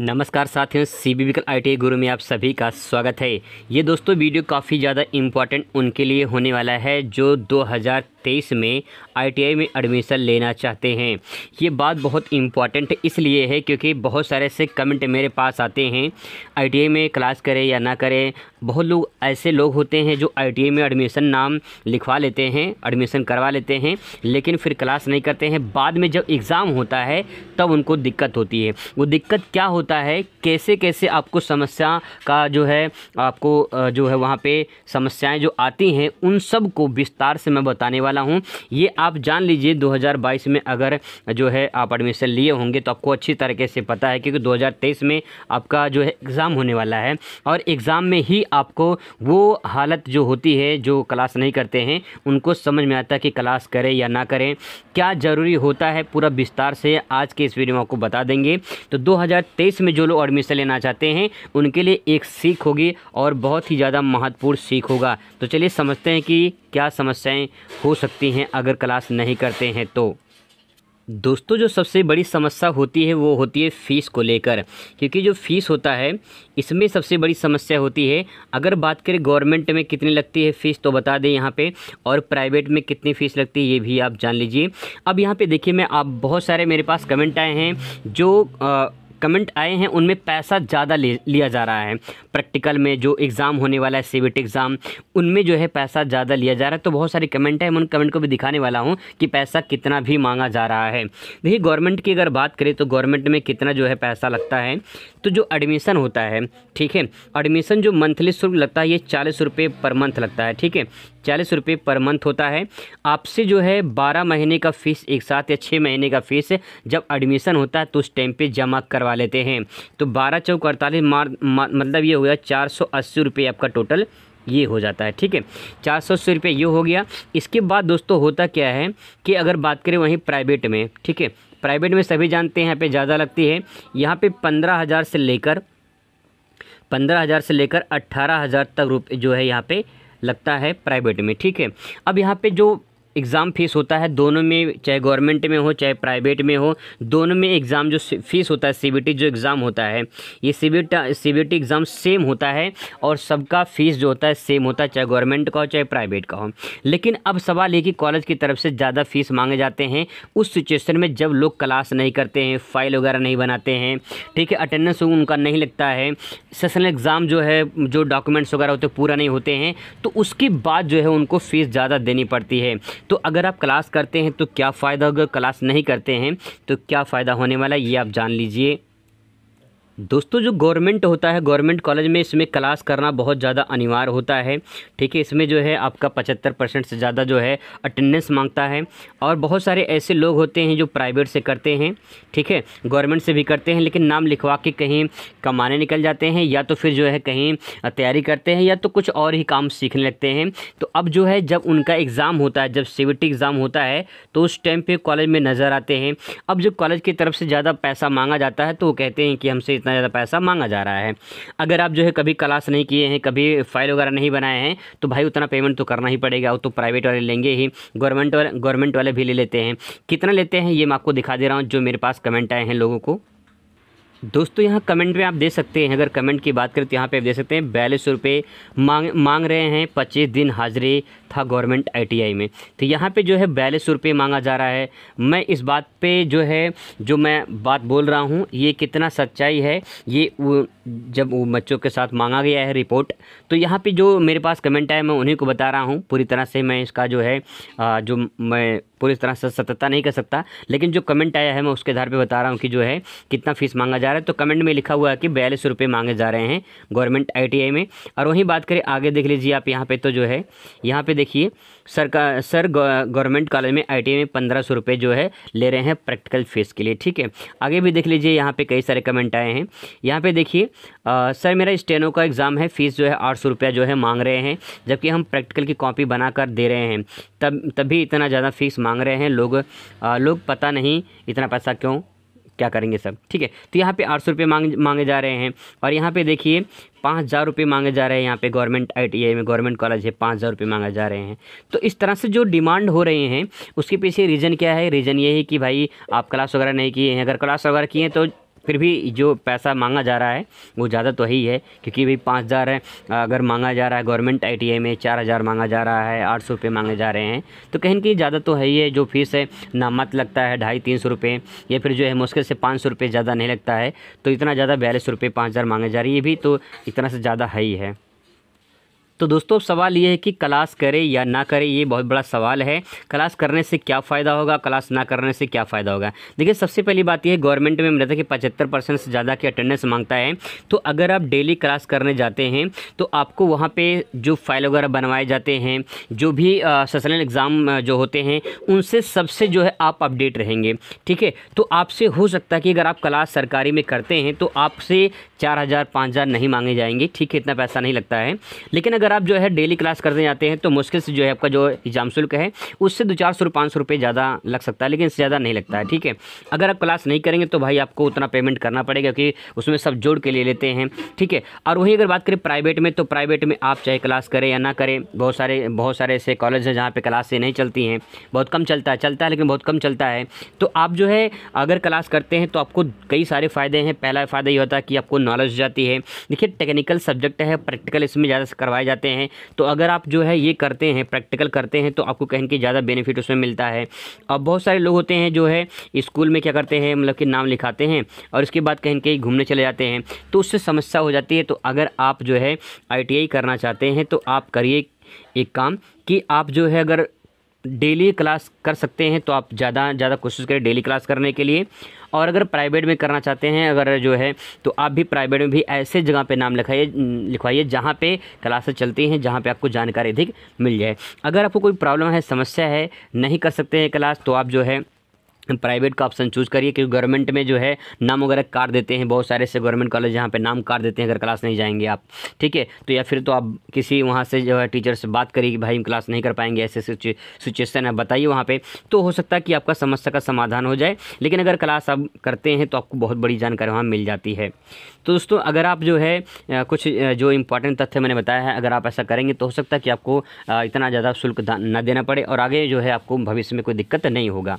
नमस्कार साथियों C B विकल आई गुरु में आप सभी का स्वागत है ये दोस्तों वीडियो काफ़ी ज़्यादा इम्पॉर्टेंट उनके लिए होने वाला है जो 2023 में आईटीआई में एडमिशन लेना चाहते हैं ये बात बहुत इम्पॉर्टेंट इसलिए है क्योंकि बहुत सारे से कमेंट मेरे पास आते हैं आईटीआई में क्लास करें या ना करें बहुत लोग ऐसे लोग होते हैं जो आई में एडमिशन नाम लिखवा लेते हैं एडमिशन करवा लेते हैं लेकिन फिर क्लास नहीं करते हैं बाद में जब एग्ज़ाम होता है तब उनको दिक्कत होती है वो दिक्कत क्या होता है कैसे कैसे आपको समस्या का जो है आपको जो है वहाँ पे समस्याएं जो आती हैं उन सब को विस्तार से मैं बताने वाला वाला हूँ ये आप जान लीजिए 2022 में अगर जो है आप एडमिशन लिए होंगे तो आपको अच्छी तरीके से पता है क्योंकि 2023 में आपका जो है एग्ज़ाम होने वाला है और एग्ज़ाम में ही आपको वो हालत जो होती है जो क्लास नहीं करते हैं उनको समझ में आता है कि क्लास करें या ना करें क्या ज़रूरी होता है पूरा विस्तार से आज के इस वीडियो में आपको बता देंगे तो 2023 में जो लोग एडमिशन लेना चाहते हैं उनके लिए एक सीख होगी और बहुत ही ज़्यादा महत्वपूर्ण सीख होगा तो चलिए समझते हैं कि क्या समस्याएं हो सकती हैं अगर क्लास नहीं करते हैं तो दोस्तों जो सबसे बड़ी समस्या होती है वो होती है फ़ीस को लेकर क्योंकि जो फ़ीस होता है इसमें सबसे बड़ी समस्या होती है अगर बात करें गवर्नमेंट में कितनी लगती है फ़ीस तो बता दें यहाँ पे और प्राइवेट में कितनी फ़ीस लगती है ये भी आप जान लीजिए अब यहाँ पे देखिए मैं आप बहुत सारे मेरे पास कमेंट आए हैं जो आ, कमेंट आए हैं उनमें पैसा ज़्यादा लिया जा रहा है प्रैक्टिकल में जो एग्ज़ाम होने वाला है सीविट एग्ज़ाम उनमें जो है पैसा ज़्यादा लिया जा रहा है तो बहुत सारे कमेंट हैं उन कमेंट को भी दिखाने वाला हूँ कि पैसा कितना भी मांगा जा रहा है देखिए गवर्नमेंट की अगर बात करें तो गवर्नमेंट में कितना जो है पैसा लगता है तो जो एडमिशन होता है ठीक है एडमिशन जो मंथली शुल्क लगता है ये चालीस रुपये पर मंथ लगता है ठीक है चालीस रुपये पर मंथ होता है आपसे जो है बारह महीने का फ़ीस एक साथ या छः महीने का फ़ीस जब एडमिशन होता है तो उस टाइम पर जमा करवा लेते हैं तो बारह चौक अड़तालीस मार मतलब ये हो गया चार सौ अस्सी रुपये आपका टोटल ये हो जाता है ठीक है चार सौ अस्सी रुपये ये हो गया इसके बाद दोस्तों होता क्या है कि अगर बात करें वहीं प्राइवेट में ठीक है प्राइवेट में सभी जानते हैं यहाँ पे ज़्यादा लगती है यहाँ पे पंद्रह हज़ार से लेकर पंद्रह हज़ार से लेकर अट्ठारह हज़ार तक रुपये जो है यहाँ पे लगता है प्राइवेट में ठीक है अब यहाँ पे जो एग्ज़ाम फ़ीस होता है दोनों में चाहे गवर्नमेंट में हो चाहे प्राइवेट में हो दोनों में एग्ज़ाम जो फ़ीस होता है सी जो एग्ज़ाम होता है ये C B T exam same होता है और सबका फ़ीस जो होता है सेम होता है चाहे गवर्नमेंट का हो चाहे प्राइवेट का हो लेकिन अब सवाल ये कि कॉलेज की तरफ से ज़्यादा फ़ीस मांगे जाते हैं उस सिचुएशन में जब लोग क्लास नहीं करते हैं फाइल वगैरह नहीं बनाते हैं ठीक है अटेंडेंस उनका नहीं लगता है सेशनल एग्ज़ाम जो है जो डॉक्यूमेंट्स वगैरह होते पूरा नहीं होते हैं तो उसके बाद जो है उनको फ़ीस ज़्यादा देनी पड़ती है तो अगर आप क्लास करते हैं तो क्या फ़ायदा होगा क्लास नहीं करते हैं तो क्या फ़ायदा होने वाला है ये आप जान लीजिए दोस्तों जो गवर्नमेंट होता है गवर्नमेंट कॉलेज में इसमें क्लास करना बहुत ज़्यादा अनिवार्य होता है ठीक है इसमें जो है आपका पचहत्तर परसेंट से ज़्यादा जो है अटेंडेंस मांगता है और बहुत सारे ऐसे लोग होते हैं जो प्राइवेट से करते हैं ठीक है गवर्नमेंट से भी करते हैं लेकिन नाम लिखवा के कहीं कमाने निकल जाते हैं या तो फिर जो है कहीं तैयारी करते हैं या तो कुछ और ही काम सीखने लगते हैं तो अब जो है जब उनका एग्ज़ाम होता है जब सीबीटी एग्ज़ाम होता है तो उस टाइम पर कॉलेज में नज़र आते हैं अब जब कॉलेज की तरफ से ज़्यादा पैसा मांगा जाता है तो वो कहते हैं कि हमसे इतना ज़्यादा पैसा मांगा जा रहा है अगर आप जो है कभी क्लास नहीं किए हैं कभी फाइल वगैरह नहीं बनाए हैं तो भाई उतना पेमेंट तो करना ही पड़ेगा वो तो प्राइवेट वाले लेंगे ही गवर्नमेंट वाले गवर्नमेंट वाले भी ले लेते हैं कितना लेते हैं ये मैं आपको दिखा दे रहा हूँ जो मेरे पास कमेंट आए हैं लोगों को दोस्तों यहाँ कमेंट में आप दे सकते हैं अगर कमेंट की बात करें तो यहाँ पे आप दे सकते हैं बयालीस रुपये मांग मांग रहे हैं पच्चीस दिन हाजिरी था गवर्नमेंट आईटीआई में तो यहाँ पे जो है बयालीस सौ रुपये मांगा जा रहा है मैं इस बात पे जो है जो मैं बात बोल रहा हूँ ये कितना सच्चाई है ये जब वो बच्चों के साथ मांगा गया है रिपोर्ट तो यहाँ पर जो मेरे पास कमेंट आया मैं उन्हीं को बता रहा हूँ पूरी तरह से मैं इसका जो है जो मैं पूरी तरह से सतर्कता नहीं कर सकता लेकिन जो कमेंट आया है मैं उसके आधार पे बता रहा हूँ कि जो है कितना फीस मांगा जा रहा है तो कमेंट में लिखा हुआ है कि बयालीस रुपये मांगे जा रहे हैं गवर्नमेंट आई में और वहीं बात करें आगे देख लीजिए आप यहाँ पर तो जो है यहाँ पर देखिए सर का सर गवर्नमेंट कॉलेज में आई में पंद्रह सौ रुपये जो है ले रहे हैं प्रैक्टिकल फ़ीस के लिए ठीक है आगे भी देख लीजिए यहाँ पे कई सारे कमेंट आए हैं यहाँ पे देखिए सर मेरा स्टेनो का एग्ज़ाम है फ़ीस जो है आठ सौ रुपया जो है मांग रहे हैं जबकि हम प्रैक्टिकल की कॉपी बनाकर दे रहे हैं तब तभी इतना ज़्यादा फ़ीस मांग रहे हैं लोग आ, लोग पता नहीं इतना पैसा क्यों क्या करेंगे सब ठीक है तो यहाँ पे आठ सौ रुपये मांग मांगे जा रहे हैं और यहाँ पे देखिए पाँच हज़ार रुपये मांगे जा रहे हैं यहाँ पे गवर्नमेंट आई में गवर्नमेंट कॉलेज है पाँच हज़ार रुपये मांगे जा रहे हैं तो इस तरह से जो डिमांड हो रहे हैं उसके पीछे रीज़न क्या है रीज़न ये है कि भाई आप क्लास वगैरह नहीं किए हैं अगर क्लास वगैरह किए हैं तो फिर भी जो पैसा मांगा जा रहा है वो ज़्यादा तो ही है क्योंकि भाई पाँच हज़ार है अगर मांगा जा रहा है गवर्नमेंट आई में चार हज़ार मांगा जा रहा है आठ सौ रुपये मांगे जा रहे हैं तो कहीं कि ज़्यादा तो है ही है जो फीस है नामत लगता है ढाई तीन सौ रुपये या फिर जो है मुश्किल से पाँच सौ रुपये ज़्यादा नहीं लगता है तो इतना ज़्यादा बयालीस रुपये पाँच हज़ार मांगे जा रही है ये भी तो इतना से ज़्यादा है ही है तो दोस्तों सवाल ये है कि क्लास करें या ना करें ये बहुत बड़ा सवाल है क्लास करने से क्या फ़ायदा होगा क्लास ना करने से क्या फ़ायदा होगा देखिए सबसे पहली बात यह गवर्नमेंट में मिलता है कि पचहत्तर परसेंट से ज़्यादा की अटेंडेंस मांगता है तो अगर आप डेली क्लास करने जाते हैं तो आपको वहाँ पर जो फाइल वगैरह बनवाए जाते हैं जो भी सेशनल एग्ज़ाम जो होते हैं उनसे सबसे जो है आप अपडेट रहेंगे ठीक है तो आपसे हो सकता है कि अगर आप क्लास सरकारी में करते हैं तो आपसे चार हज़ार पाँच हज़ार नहीं मांगे जाएंगे ठीक है इतना पैसा नहीं लगता है लेकिन अगर अगर आप जो है डेली क्लास करने जाते हैं तो मुश्किल से जो है आपका जो एग्ज़ाम शुल्क है उससे दो चार सौ पाँच सौ रुपये ज़्यादा लग सकता है लेकिन इससे ज़्यादा नहीं लगता है ठीक है अगर आप क्लास नहीं करेंगे तो भाई आपको उतना पेमेंट करना पड़ेगा क्योंकि उसमें सब जोड़ के ले लेते हैं ठीक है और वहीं अगर बात करें प्राइवेट में तो प्राइवेट में आप चाहे क्लास करें या ना करें बहुत सारे बहुत सारे ऐसे कॉलेज हैं जहाँ पर क्लासें नहीं चलती हैं बहुत कम चलता है चलता है लेकिन बहुत कम चलता है तो आप जो है अगर क्लास करते हैं तो आपको कई सारे फ़ायदे हैं पहला फ़ायदा ये होता है कि आपको नॉलेज जाती है देखिए टेक्निकल सब्जेक्ट है प्रैक्टिकल इसमें ज़्यादा करवाया जाता जाते हैं तो अगर आप जो है ये करते हैं प्रैक्टिकल करते हैं तो आपको कहीं के ज़्यादा बेनिफिट उसमें मिलता है अब बहुत सारे लोग होते हैं जो है स्कूल में क्या करते हैं मतलब कि नाम लिखाते हैं और उसके बाद कहीं कहीं घूमने चले जाते हैं तो उससे समस्या हो जाती है तो अगर आप जो है आई करना चाहते हैं तो आप करिए एक काम कि आप जो है अगर डेली क्लास कर सकते हैं तो आप ज़्यादा ज़्यादा कोशिश करें डेली क्लास करने के लिए और अगर प्राइवेट में करना चाहते हैं अगर जो है तो आप भी प्राइवेट में भी ऐसे जगह पर नाम लिखाइए लिखवाइए जहाँ पर क्लासेस चलती हैं जहाँ पर आपको जानकारी अधिक मिल जाए अगर आपको कोई प्रॉब्लम है समस्या है नहीं कर सकते हैं क्लास तो आप जो है प्राइवेट का ऑप्शन चूज़ करिए क्योंकि गवर्नमेंट में जो है नाम वगैरह काट देते हैं बहुत सारे से गवर्नमेंट कॉलेज यहाँ पे नाम काट देते हैं अगर क्लास नहीं जाएंगे आप ठीक है तो या फिर तो आप किसी वहाँ से जो है टीचर से बात करिए कि भाई हम क्लास नहीं कर पाएंगे ऐसे सिचुएसन है बताइए वहाँ पर तो हो सकता है कि आपका समस्या का समाधान हो जाए लेकिन अगर क्लास आप करते हैं तो आपको बहुत बड़ी जानकारी वहाँ मिल जाती है तो दोस्तों अगर आप जो है कुछ जो इंपॉर्टेंट तथ्य मैंने बताया है अगर आप ऐसा करेंगे तो हो सकता है कि आपको इतना ज़्यादा शुल्क ना देना पड़े और आगे जो है आपको भविष्य में कोई दिक्कत नहीं होगा